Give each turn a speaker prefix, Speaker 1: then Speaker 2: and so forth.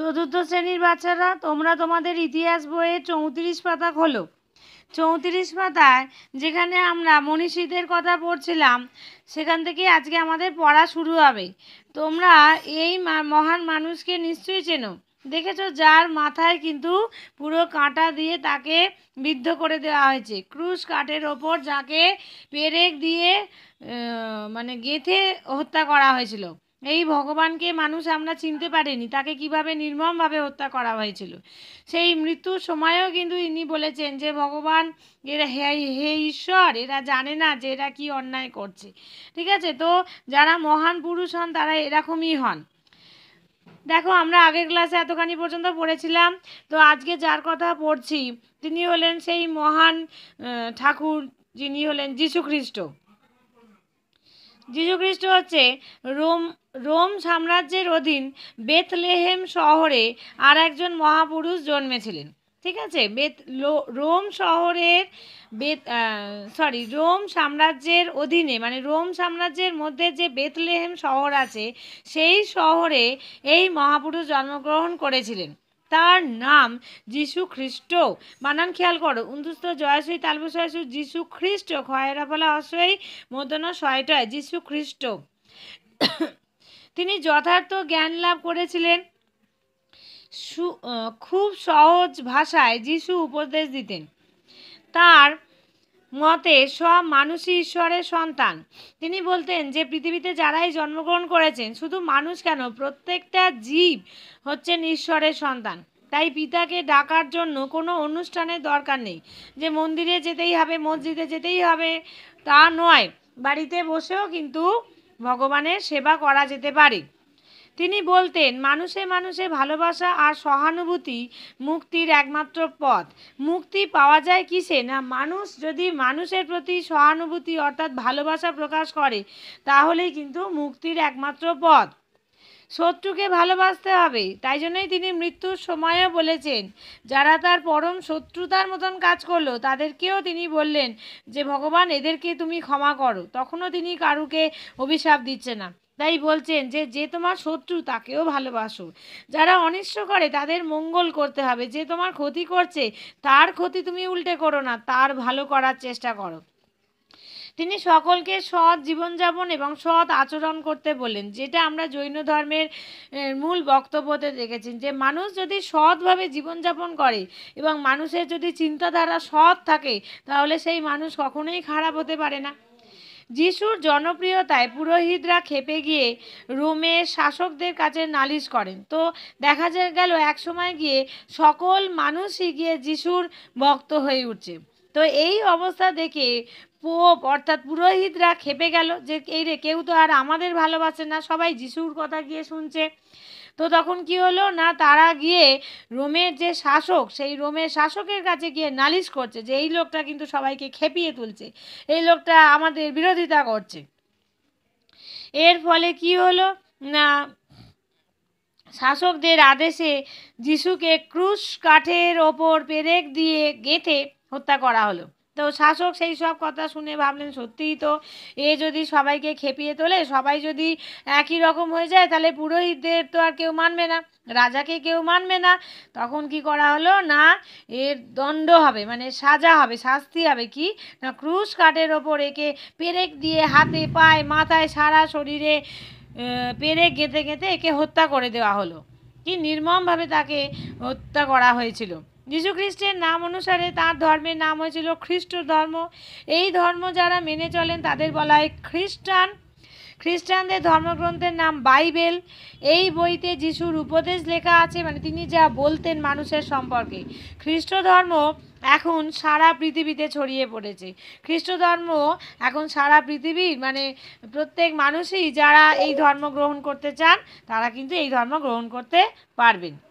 Speaker 1: চতুর্থ শ্রেণীর বাচ্চারা তোমরা তোমাদের ইতিহাস বইয়ে চৌত্রিশ পাতা খোলো চৌত্রিশ পাতায় যেখানে আমরা মনীষীদের কথা পড়ছিলাম সেখান থেকে আজকে আমাদের পড়া শুরু হবে তোমরা এই মহান মানুষকে নিশ্চয়ই চেনো দেখেছ যার মাথায় কিন্তু পুরো কাঁটা দিয়ে তাকে বিদ্ধ করে দেওয়া হয়েছে ক্রুশ কাঠের ওপর যাকে পেরেক দিয়ে মানে গেঁথে হত্যা করা হয়েছিল এই ভগবানকে মানুষ আমরা চিনতে পারিনি তাকে কিভাবে নির্মমভাবে হত্যা করা হয়েছিল সেই মৃত্যুর সময়ও কিন্তু ইনি বলেছেন যে ভগবান এরা হে হে ঈশ্বর এরা জানে না যে এরা কি অন্যায় করছে ঠিক আছে তো যারা মহান পুরুষ হন তারা এরকমই হন দেখো আমরা আগের ক্লাসে এতখানি পর্যন্ত পড়েছিলাম তো আজকে যার কথা পড়ছি তিনি হলেন সেই মহান ঠাকুর যিনি হলেন যীশুখ্রিস্ট যীশুখ্রিস্ট হচ্ছে রোম রোম সাম্রাজ্যের অধীন বেথলেহেম শহরে আর একজন মহাপুরুষ জন্মেছিলেন ঠিক আছে বেত রোম শহরের বেত সরি রোম সাম্রাজ্যের অধীনে মানে রোম সাম্রাজ্যের মধ্যে যে বেতলেহেম শহর আছে সেই শহরে এই মহাপুরুষ জন্মগ্রহণ করেছিলেন তার নাম যিশু খ্রিস্ট বানান খেয়াল করো উন্দুস্ত জয়াশয়ী তালবশয়াশু যিশু খ্রিস্ট ফলা অসয়ী মদন শয়টয় যিশু খ্রিস্ট তিনি যথার্থ জ্ঞান লাভ করেছিলেন খুব সহজ ভাষায় যিশু উপদেশ দিতেন তার মতে সব মানুষই ঈশ্বরের সন্তান তিনি বলতেন যে পৃথিবীতে যারাই জন্মগ্রহণ করেছেন শুধু মানুষ কেন প্রত্যেকটা জীব হচ্ছেন ঈশ্বরের সন্তান তাই পিতাকে ডাকার জন্য কোনো অনুষ্ঠানের দরকার নেই যে মন্দিরে যেতেই হবে মসজিদে যেতেই হবে তা নয় বাড়িতে বসেও কিন্তু ভগবানের সেবা করা যেতে পারে তিনি বলতেন মানুষে মানুষে ভালোবাসা আর সহানুভূতি মুক্তির একমাত্র পথ মুক্তি পাওয়া যায় কিসে না মানুষ যদি মানুষের প্রতি সহানুভূতি অর্থাৎ ভালোবাসা প্রকাশ করে তাহলেই কিন্তু মুক্তির একমাত্র পথ শত্রুকে ভালোবাসতে হবে তাই জন্যই তিনি মৃত্যুর সময়ও বলেছেন যারা তার পরম শত্রুতার মতন কাজ করলো তাদেরকেও তিনি বললেন যে ভগবান এদেরকে তুমি ক্ষমা করো তখনও তিনি কারুকে অভিশাপ দিচ্ছে না তাই বলছেন যে যে তোমার শত্রু তাকেও ভালোবাসো যারা অনিষ্ট করে তাদের মঙ্গল করতে হবে যে তোমার ক্ষতি করছে তার ক্ষতি তুমি উল্টে করো না তার ভালো করার চেষ্টা করো তিনি সকলকে সৎ জীবনযাপন এবং সৎ আচরণ করতে বলেন যেটা আমরা জৈন ধর্মের মূল বক্তব্যতে দেখেছি যে মানুষ যদি সৎভাবে জীবনযাপন করে এবং মানুষের যদি চিন্তাধারা সৎ থাকে তাহলে সেই মানুষ কখনোই খারাপ হতে পারে না যিশুর জনপ্রিয়তায় পুরোহিতরা খেপে গিয়ে রোমে শাসকদের কাছে নালিশ করেন তো দেখা গেল এক সময় গিয়ে সকল মানুষই গিয়ে যিশুর ভক্ত হয়ে উঠছে তো এই অবস্থা দেখে পোপ অর্থাৎ পুরোহিতরা খেপে গেল যে এই রে কেউ তো আর আমাদের ভালোবাসে না সবাই যিশুর কথা গিয়ে শুনছে তো তখন কি হলো না তারা গিয়ে রোমের যে শাসক সেই রোমের শাসকের কাছে গিয়ে নালিশ করছে যে এই লোকটা কিন্তু সবাইকে খেপিয়ে তুলছে এই লোকটা আমাদের বিরোধিতা করছে এর ফলে কি হলো না শাসকদের আদেশে যিশুকে ক্রুশ কাঠের ওপর পেরেক দিয়ে গেঁথে হত্যা করা হলো তো শাসক সেই সব কথা শুনে ভাবলেন সত্যিই তো এ যদি সবাইকে খেপিয়ে তোলে সবাই যদি একই রকম হয়ে যায় তাহলে পুরোহিতদের তো আর কেউ মানবে না রাজাকে কেউ মানবে না তখন কি করা হলো না এর দণ্ড হবে মানে সাজা হবে শাস্তি হবে কি না ক্রুশ কাঠের ওপর একে পেরেক দিয়ে হাতে পায়ে মাথায় সারা শরীরে পেরেক গেঁথে গেঁথে একে হত্যা করে দেওয়া হলো কি নির্মমভাবে তাকে হত্যা করা হয়েছিল যীশু খ্রিস্টের নাম অনুসারে তার ধর্মের নাম হয়েছিল খ্রিস্ট ধর্ম এই ধর্ম যারা মেনে চলেন তাদের বলা হয় খ্রিস্টান খ্রিস্টানদের ধর্মগ্রন্থের নাম বাইবেল এই বইতে যিশুর উপদেশ লেখা আছে মানে তিনি যা বলতেন মানুষের সম্পর্কে খ্রিস্ট ধর্ম এখন সারা পৃথিবীতে ছড়িয়ে পড়েছে খ্রিস্ট ধর্ম এখন সারা পৃথিবীর মানে প্রত্যেক মানুষই যারা এই ধর্ম গ্রহণ করতে চান তারা কিন্তু এই ধর্ম গ্রহণ করতে পারবেন